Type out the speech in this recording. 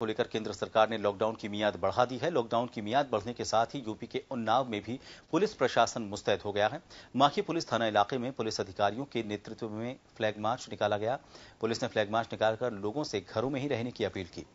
को लेकर केंद्र सरकार ने लॉकडाउन की मियाद बढ़ा दी है लॉकडाउन की मियाद बढ़ने के साथ ही यूपी के उन्नाव में भी पुलिस प्रशासन मुस्तैद हो गया है माखी पुलिस थाना इलाके में पुलिस अधिकारियों के नेतृत्व में फ्लैग मार्च निकाला गया पुलिस ने फ्लैग मार्च निकालकर लोगों से घरों में ही रहने की अपील की